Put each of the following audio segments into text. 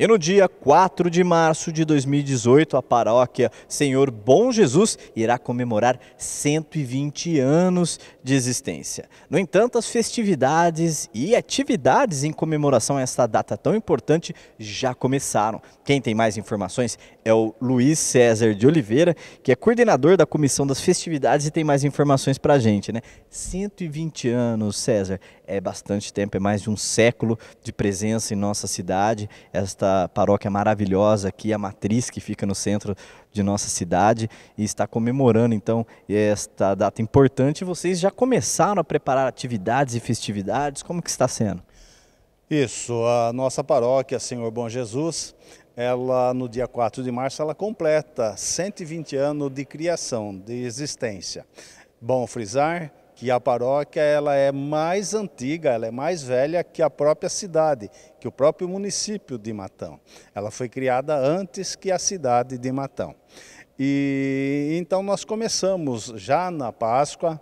E no dia 4 de março de 2018, a paróquia Senhor Bom Jesus irá comemorar 120 anos de existência. No entanto, as festividades e atividades em comemoração a esta data tão importante já começaram. Quem tem mais informações é o Luiz César de Oliveira, que é coordenador da Comissão das Festividades e tem mais informações para a gente. Né? 120 anos, César, é bastante tempo, é mais de um século de presença em nossa cidade. Esta paróquia maravilhosa aqui, a Matriz, que fica no centro de nossa cidade e está comemorando então esta data importante. Vocês já começaram a preparar atividades e festividades? Como que está sendo? Isso, a nossa paróquia Senhor Bom Jesus, ela no dia 4 de março ela completa 120 anos de criação, de existência. Bom frisar que a paróquia ela é mais antiga, ela é mais velha que a própria cidade, que o próprio município de Matão. Ela foi criada antes que a cidade de Matão. E então nós começamos já na Páscoa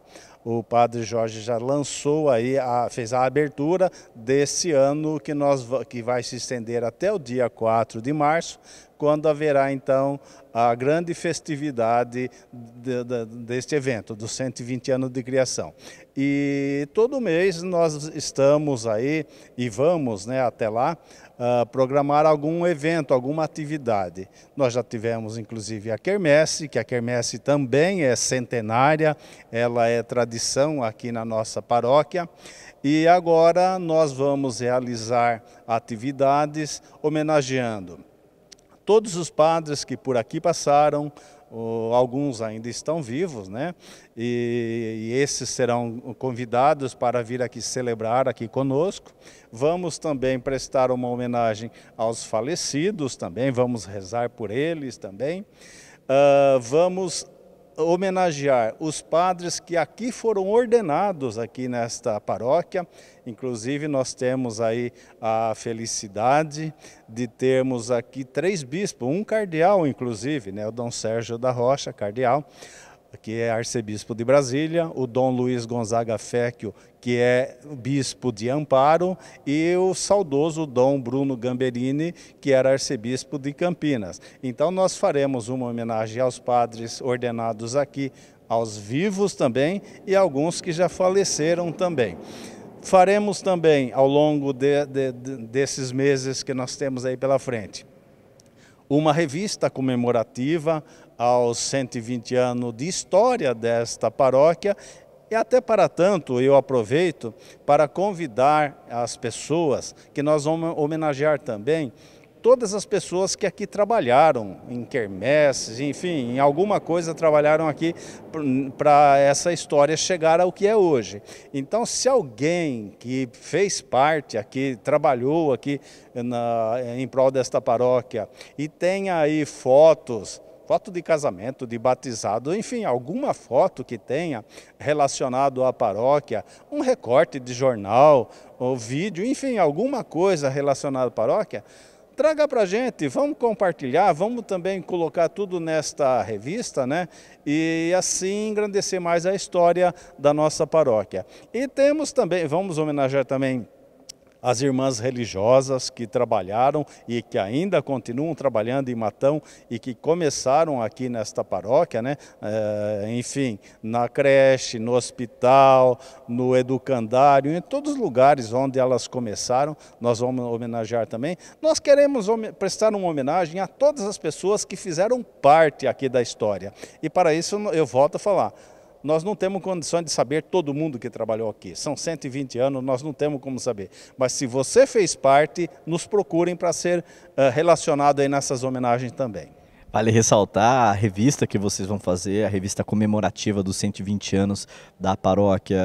o padre Jorge já lançou aí, a, fez a abertura desse ano que, nós, que vai se estender até o dia 4 de março, quando haverá então a grande festividade de, de, deste evento, dos 120 anos de criação. E todo mês nós estamos aí e vamos né, até lá uh, programar algum evento, alguma atividade. Nós já tivemos, inclusive, a quermesse, que a quermesse também é centenária, ela é tradição aqui na nossa paróquia. E agora nós vamos realizar atividades homenageando todos os padres que por aqui passaram, alguns ainda estão vivos, né? E, e, esses serão convidados para vir aqui celebrar aqui conosco. Vamos também prestar uma homenagem aos falecidos também, vamos rezar por eles também. Uh, vamos homenagear os padres que aqui foram ordenados aqui nesta paróquia. Inclusive nós temos aí a felicidade de termos aqui três bispos, um cardeal inclusive, né, o Dom Sérgio da Rocha, cardeal, que é arcebispo de Brasília, o Dom Luiz Gonzaga Fecchio, que é bispo de Amparo, e o saudoso Dom Bruno Gamberini, que era arcebispo de Campinas. Então nós faremos uma homenagem aos padres ordenados aqui, aos vivos também e alguns que já faleceram também. Faremos também ao longo de, de, de, desses meses que nós temos aí pela frente uma revista comemorativa aos 120 anos de história desta paróquia. E até para tanto eu aproveito para convidar as pessoas que nós vamos homenagear também todas as pessoas que aqui trabalharam em quermesses, enfim, em alguma coisa trabalharam aqui para essa história chegar ao que é hoje. Então, se alguém que fez parte aqui, trabalhou aqui na, em prol desta paróquia e tem aí fotos, foto de casamento, de batizado, enfim, alguma foto que tenha relacionado à paróquia, um recorte de jornal, ou vídeo, enfim, alguma coisa relacionada à paróquia, traga para gente, vamos compartilhar, vamos também colocar tudo nesta revista, né? E assim engrandecer mais a história da nossa paróquia. E temos também, vamos homenagear também as irmãs religiosas que trabalharam e que ainda continuam trabalhando em Matão e que começaram aqui nesta paróquia, né? É, enfim, na creche, no hospital, no educandário, em todos os lugares onde elas começaram, nós vamos homenagear também. Nós queremos prestar uma homenagem a todas as pessoas que fizeram parte aqui da história. E para isso eu volto a falar nós não temos condições de saber todo mundo que trabalhou aqui. São 120 anos, nós não temos como saber. Mas se você fez parte, nos procurem para ser uh, relacionado aí nessas homenagens também. Vale ressaltar a revista que vocês vão fazer, a revista comemorativa dos 120 anos da paróquia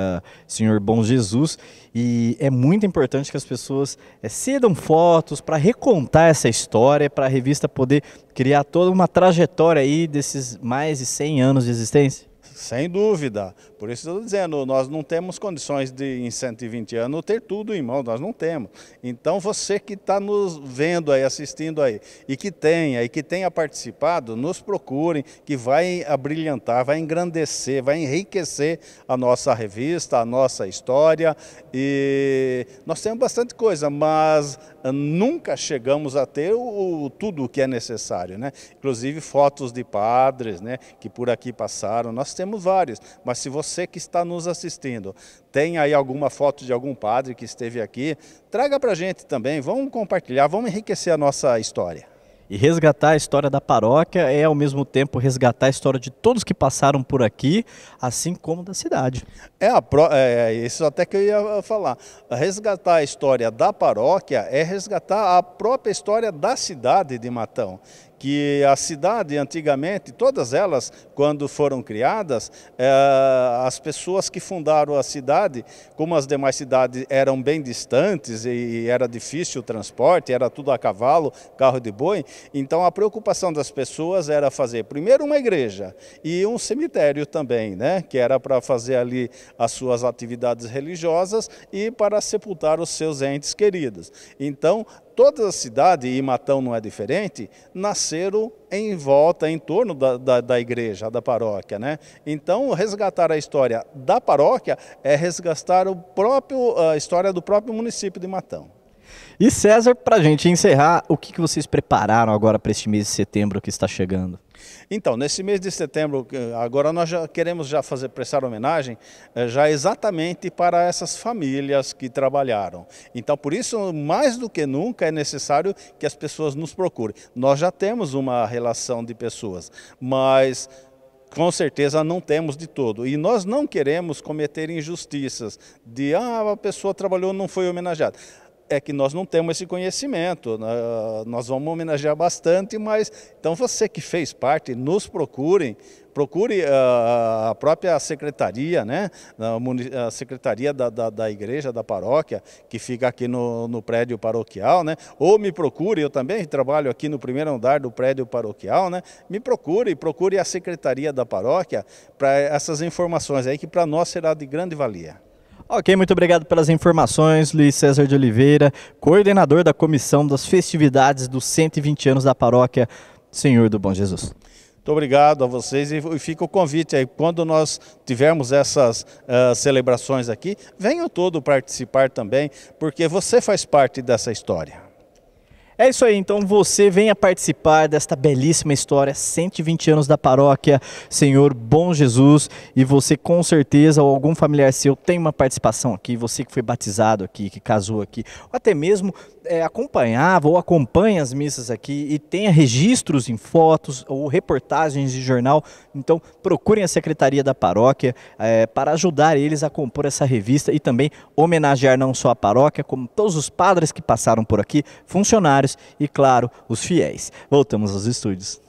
Senhor Bom Jesus. E é muito importante que as pessoas é, cedam fotos para recontar essa história, para a revista poder criar toda uma trajetória aí desses mais de 100 anos de existência sem dúvida. Por isso estou dizendo, nós não temos condições de, em 120 anos, ter tudo em mãos, nós não temos. Então você que está nos vendo aí, assistindo aí, e que tenha, e que tenha participado, nos procurem, que vai abrilhantar, vai engrandecer, vai enriquecer a nossa revista, a nossa história. E nós temos bastante coisa, mas nunca chegamos a ter o, o, tudo o que é necessário, né? Inclusive fotos de padres, né, que por aqui passaram, nós temos vários, mas se você que está nos assistindo tem aí alguma foto de algum padre que esteve aqui, traga para a gente também, vamos compartilhar, vamos enriquecer a nossa história. E resgatar a história da paróquia é, ao mesmo tempo, resgatar a história de todos que passaram por aqui, assim como da cidade. É, a pro... É, é isso até que eu ia falar. Resgatar a história da paróquia é resgatar a própria história da cidade de Matão, que a cidade antigamente, todas elas, quando foram criadas, eh, as pessoas que fundaram a cidade, como as demais cidades eram bem distantes e era difícil o transporte, era tudo a cavalo, carro de boi, então a preocupação das pessoas era fazer primeiro uma igreja e um cemitério também, né, que era para fazer ali as suas atividades religiosas e para sepultar os seus entes queridos. Então, toda a cidade, e Matão não é diferente, nasceram em volta, em torno da, da, da, igreja, da paróquia. Né? Então, resgatar a história da paróquia é resgatar o próprio, a história do próprio município de Matão. E César, para a gente encerrar, o que, que vocês prepararam agora para este mês de setembro que está chegando? Então, nesse mês de setembro, eh, agora nós já queremos já fazer prestar homenagem eh, já exatamente para essas famílias que trabalharam. Então, por isso, mais do que nunca é necessário que as pessoas nos procurem. Nós já temos uma relação de pessoas, mas com certeza não temos de todo. E nós não queremos cometer injustiças de ah, a pessoa trabalhou não foi homenageada é que nós não temos esse conhecimento. Né? Nós vamos homenagear bastante, mas então você que fez parte, nos procurem, procure ah, a própria secretaria, né? Ah, a secretaria da, da, da igreja, da paróquia, que fica aqui no, no, prédio paroquial, né? ou me procure, eu também trabalho aqui no primeiro andar do prédio paroquial, né? me procure, procure a secretaria da paróquia para essas informações aí, que para nós será de grande valia. Ok, muito obrigado pelas informações, Luiz César de Oliveira, coordenador da comissão das festividades dos 120 anos da paróquia Senhor do Bom Jesus. Muito obrigado a vocês e fica o convite aí. Quando nós tivermos essas uh, celebrações aqui, venham todos participar também, porque você faz parte dessa história. É isso aí, então você venha participar desta belíssima história, 120 anos da paróquia Senhor Bom Jesus, e você com certeza ou algum familiar seu tem uma participação aqui, você que foi batizado aqui, que casou aqui, ou até mesmo é, acompanhava ou acompanha as missas aqui e tenha registros em fotos ou reportagens de jornal, então procurem a Secretaria da Paróquia é, para ajudar eles a compor essa revista e também homenagear não só a paróquia, como todos os padres que passaram por aqui, funcionários e, claro, os fiéis. Voltamos aos estúdios.